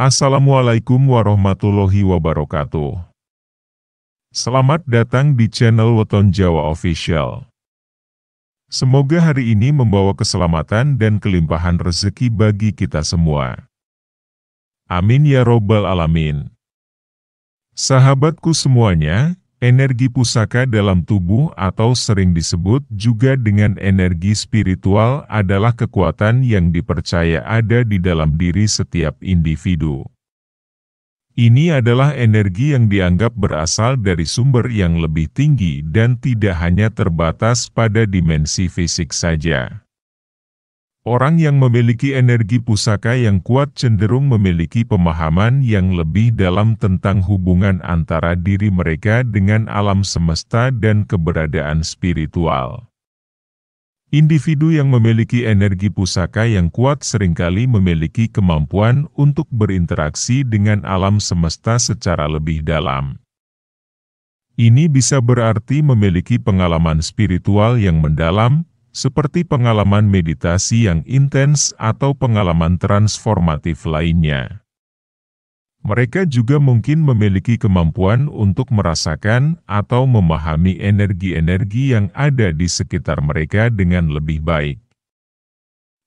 Assalamualaikum warahmatullahi wabarakatuh. Selamat datang di channel Weton Jawa Official. Semoga hari ini membawa keselamatan dan kelimpahan rezeki bagi kita semua. Amin ya robbal alamin. Sahabatku semuanya, Energi pusaka dalam tubuh atau sering disebut juga dengan energi spiritual adalah kekuatan yang dipercaya ada di dalam diri setiap individu. Ini adalah energi yang dianggap berasal dari sumber yang lebih tinggi dan tidak hanya terbatas pada dimensi fisik saja. Orang yang memiliki energi pusaka yang kuat cenderung memiliki pemahaman yang lebih dalam tentang hubungan antara diri mereka dengan alam semesta dan keberadaan spiritual. Individu yang memiliki energi pusaka yang kuat seringkali memiliki kemampuan untuk berinteraksi dengan alam semesta secara lebih dalam. Ini bisa berarti memiliki pengalaman spiritual yang mendalam, seperti pengalaman meditasi yang intens atau pengalaman transformatif lainnya. Mereka juga mungkin memiliki kemampuan untuk merasakan atau memahami energi-energi yang ada di sekitar mereka dengan lebih baik.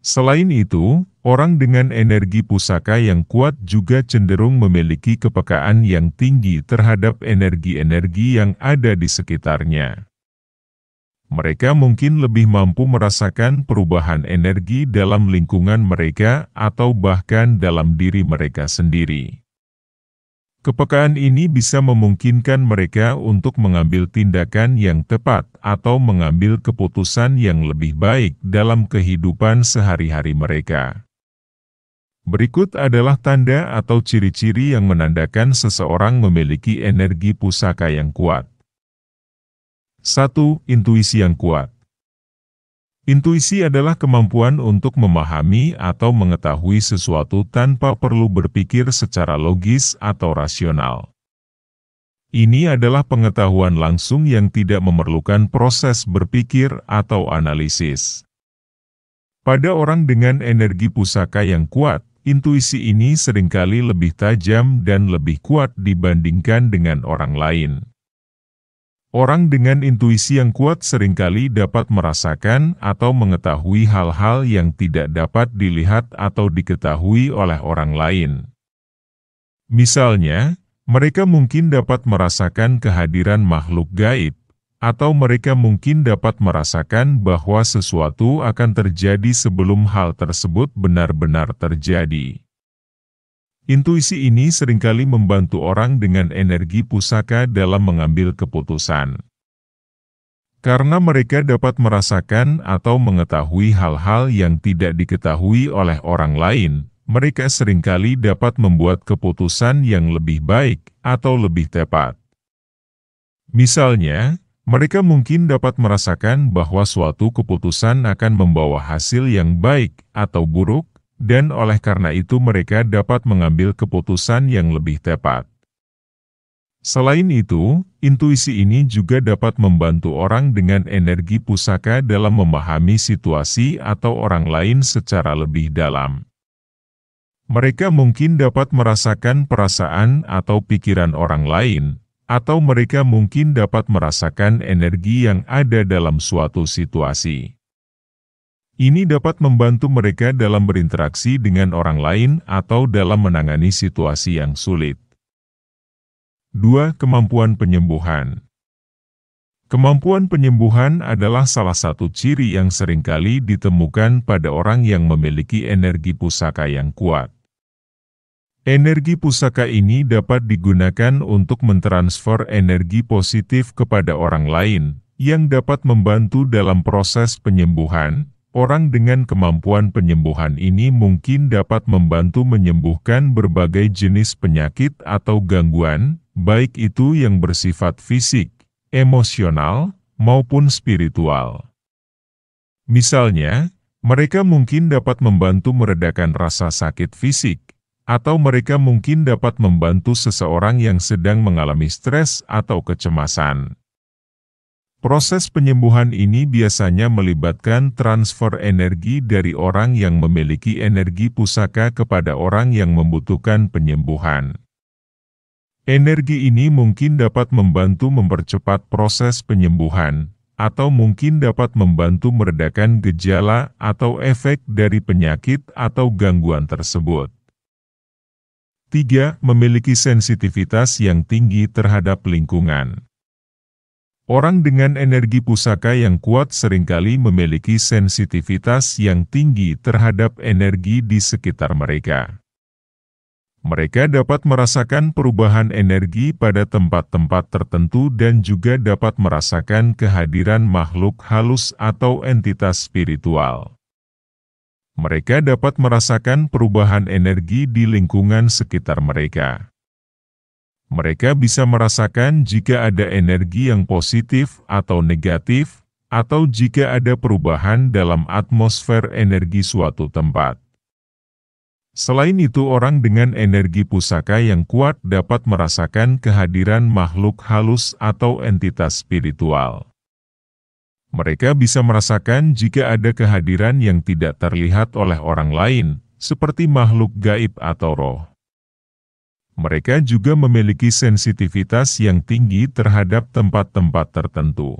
Selain itu, orang dengan energi pusaka yang kuat juga cenderung memiliki kepekaan yang tinggi terhadap energi-energi yang ada di sekitarnya mereka mungkin lebih mampu merasakan perubahan energi dalam lingkungan mereka atau bahkan dalam diri mereka sendiri. Kepekaan ini bisa memungkinkan mereka untuk mengambil tindakan yang tepat atau mengambil keputusan yang lebih baik dalam kehidupan sehari-hari mereka. Berikut adalah tanda atau ciri-ciri yang menandakan seseorang memiliki energi pusaka yang kuat. 1. Intuisi yang kuat Intuisi adalah kemampuan untuk memahami atau mengetahui sesuatu tanpa perlu berpikir secara logis atau rasional. Ini adalah pengetahuan langsung yang tidak memerlukan proses berpikir atau analisis. Pada orang dengan energi pusaka yang kuat, intuisi ini seringkali lebih tajam dan lebih kuat dibandingkan dengan orang lain. Orang dengan intuisi yang kuat seringkali dapat merasakan atau mengetahui hal-hal yang tidak dapat dilihat atau diketahui oleh orang lain. Misalnya, mereka mungkin dapat merasakan kehadiran makhluk gaib, atau mereka mungkin dapat merasakan bahwa sesuatu akan terjadi sebelum hal tersebut benar-benar terjadi. Intuisi ini seringkali membantu orang dengan energi pusaka dalam mengambil keputusan. Karena mereka dapat merasakan atau mengetahui hal-hal yang tidak diketahui oleh orang lain, mereka seringkali dapat membuat keputusan yang lebih baik atau lebih tepat. Misalnya, mereka mungkin dapat merasakan bahwa suatu keputusan akan membawa hasil yang baik atau buruk, dan oleh karena itu mereka dapat mengambil keputusan yang lebih tepat. Selain itu, intuisi ini juga dapat membantu orang dengan energi pusaka dalam memahami situasi atau orang lain secara lebih dalam. Mereka mungkin dapat merasakan perasaan atau pikiran orang lain, atau mereka mungkin dapat merasakan energi yang ada dalam suatu situasi. Ini dapat membantu mereka dalam berinteraksi dengan orang lain atau dalam menangani situasi yang sulit. 2. Kemampuan penyembuhan Kemampuan penyembuhan adalah salah satu ciri yang seringkali ditemukan pada orang yang memiliki energi pusaka yang kuat. Energi pusaka ini dapat digunakan untuk mentransfer energi positif kepada orang lain, yang dapat membantu dalam proses penyembuhan, Orang dengan kemampuan penyembuhan ini mungkin dapat membantu menyembuhkan berbagai jenis penyakit atau gangguan, baik itu yang bersifat fisik, emosional, maupun spiritual. Misalnya, mereka mungkin dapat membantu meredakan rasa sakit fisik, atau mereka mungkin dapat membantu seseorang yang sedang mengalami stres atau kecemasan. Proses penyembuhan ini biasanya melibatkan transfer energi dari orang yang memiliki energi pusaka kepada orang yang membutuhkan penyembuhan. Energi ini mungkin dapat membantu mempercepat proses penyembuhan, atau mungkin dapat membantu meredakan gejala atau efek dari penyakit atau gangguan tersebut. 3. Memiliki sensitivitas yang tinggi terhadap lingkungan. Orang dengan energi pusaka yang kuat seringkali memiliki sensitivitas yang tinggi terhadap energi di sekitar mereka. Mereka dapat merasakan perubahan energi pada tempat-tempat tertentu dan juga dapat merasakan kehadiran makhluk halus atau entitas spiritual. Mereka dapat merasakan perubahan energi di lingkungan sekitar mereka mereka bisa merasakan jika ada energi yang positif atau negatif, atau jika ada perubahan dalam atmosfer energi suatu tempat. Selain itu orang dengan energi pusaka yang kuat dapat merasakan kehadiran makhluk halus atau entitas spiritual. Mereka bisa merasakan jika ada kehadiran yang tidak terlihat oleh orang lain, seperti makhluk gaib atau roh mereka juga memiliki sensitivitas yang tinggi terhadap tempat-tempat tertentu.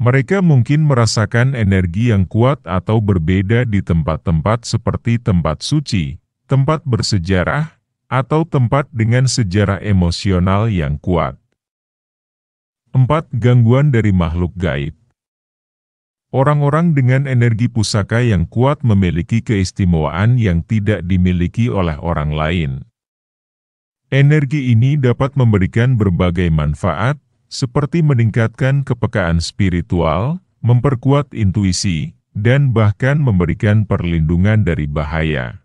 Mereka mungkin merasakan energi yang kuat atau berbeda di tempat-tempat seperti tempat suci, tempat bersejarah, atau tempat dengan sejarah emosional yang kuat. 4. Gangguan dari makhluk gaib Orang-orang dengan energi pusaka yang kuat memiliki keistimewaan yang tidak dimiliki oleh orang lain. Energi ini dapat memberikan berbagai manfaat, seperti meningkatkan kepekaan spiritual, memperkuat intuisi, dan bahkan memberikan perlindungan dari bahaya.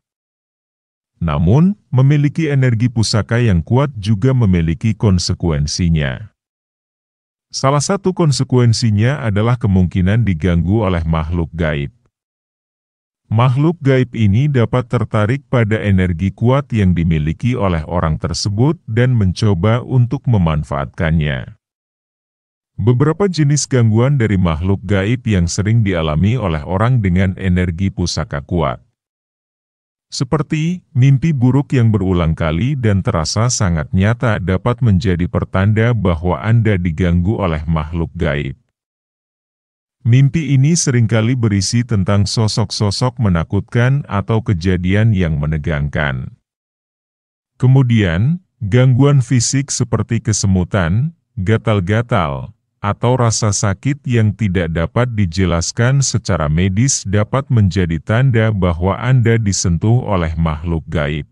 Namun, memiliki energi pusaka yang kuat juga memiliki konsekuensinya. Salah satu konsekuensinya adalah kemungkinan diganggu oleh makhluk gaib. Makhluk gaib ini dapat tertarik pada energi kuat yang dimiliki oleh orang tersebut dan mencoba untuk memanfaatkannya. Beberapa jenis gangguan dari makhluk gaib yang sering dialami oleh orang dengan energi pusaka kuat. Seperti, mimpi buruk yang berulang kali dan terasa sangat nyata dapat menjadi pertanda bahwa Anda diganggu oleh makhluk gaib. Mimpi ini seringkali berisi tentang sosok-sosok menakutkan atau kejadian yang menegangkan. Kemudian, gangguan fisik seperti kesemutan, gatal-gatal, atau rasa sakit yang tidak dapat dijelaskan secara medis dapat menjadi tanda bahwa Anda disentuh oleh makhluk gaib.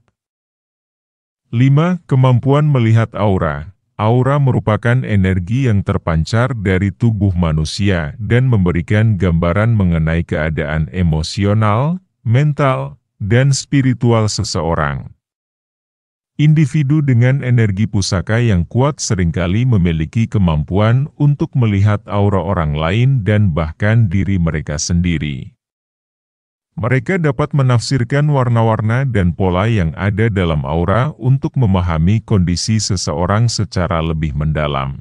5. Kemampuan melihat aura Aura merupakan energi yang terpancar dari tubuh manusia dan memberikan gambaran mengenai keadaan emosional, mental, dan spiritual seseorang. Individu dengan energi pusaka yang kuat seringkali memiliki kemampuan untuk melihat aura orang lain dan bahkan diri mereka sendiri. Mereka dapat menafsirkan warna-warna dan pola yang ada dalam aura untuk memahami kondisi seseorang secara lebih mendalam.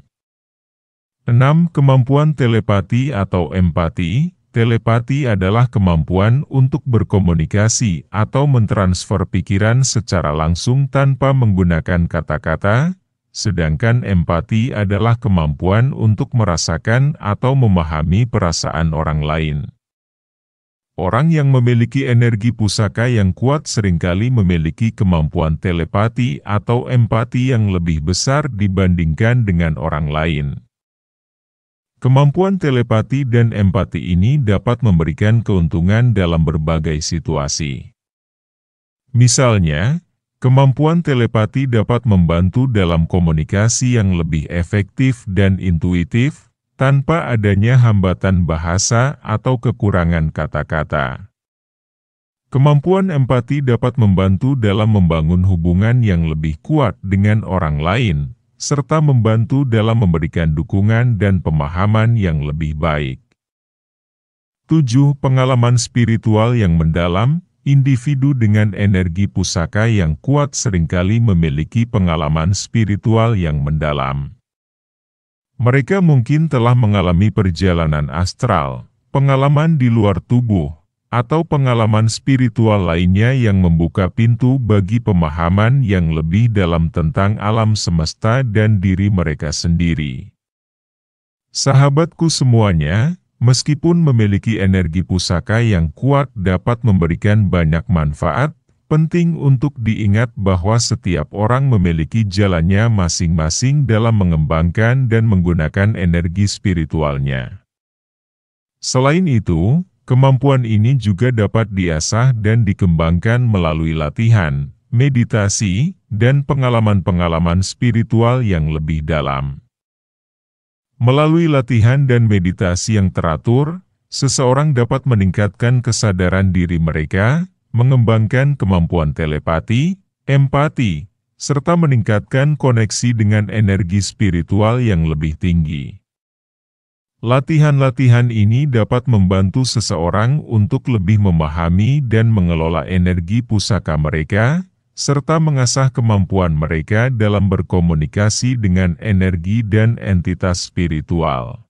6. Kemampuan telepati atau empati Telepati adalah kemampuan untuk berkomunikasi atau mentransfer pikiran secara langsung tanpa menggunakan kata-kata, sedangkan empati adalah kemampuan untuk merasakan atau memahami perasaan orang lain. Orang yang memiliki energi pusaka yang kuat seringkali memiliki kemampuan telepati atau empati yang lebih besar dibandingkan dengan orang lain. Kemampuan telepati dan empati ini dapat memberikan keuntungan dalam berbagai situasi. Misalnya, kemampuan telepati dapat membantu dalam komunikasi yang lebih efektif dan intuitif, tanpa adanya hambatan bahasa atau kekurangan kata-kata. Kemampuan empati dapat membantu dalam membangun hubungan yang lebih kuat dengan orang lain, serta membantu dalam memberikan dukungan dan pemahaman yang lebih baik. 7. Pengalaman spiritual yang mendalam Individu dengan energi pusaka yang kuat seringkali memiliki pengalaman spiritual yang mendalam. Mereka mungkin telah mengalami perjalanan astral, pengalaman di luar tubuh, atau pengalaman spiritual lainnya yang membuka pintu bagi pemahaman yang lebih dalam tentang alam semesta dan diri mereka sendiri. Sahabatku semuanya, meskipun memiliki energi pusaka yang kuat dapat memberikan banyak manfaat, Penting untuk diingat bahwa setiap orang memiliki jalannya masing-masing dalam mengembangkan dan menggunakan energi spiritualnya. Selain itu, kemampuan ini juga dapat diasah dan dikembangkan melalui latihan, meditasi, dan pengalaman-pengalaman spiritual yang lebih dalam. Melalui latihan dan meditasi yang teratur, seseorang dapat meningkatkan kesadaran diri mereka, mengembangkan kemampuan telepati, empati, serta meningkatkan koneksi dengan energi spiritual yang lebih tinggi. Latihan-latihan ini dapat membantu seseorang untuk lebih memahami dan mengelola energi pusaka mereka, serta mengasah kemampuan mereka dalam berkomunikasi dengan energi dan entitas spiritual.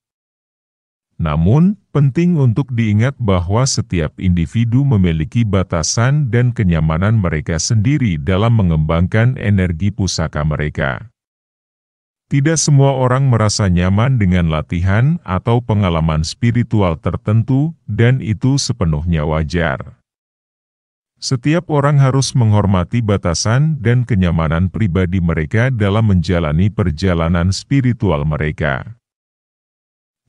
Namun, penting untuk diingat bahwa setiap individu memiliki batasan dan kenyamanan mereka sendiri dalam mengembangkan energi pusaka mereka. Tidak semua orang merasa nyaman dengan latihan atau pengalaman spiritual tertentu, dan itu sepenuhnya wajar. Setiap orang harus menghormati batasan dan kenyamanan pribadi mereka dalam menjalani perjalanan spiritual mereka.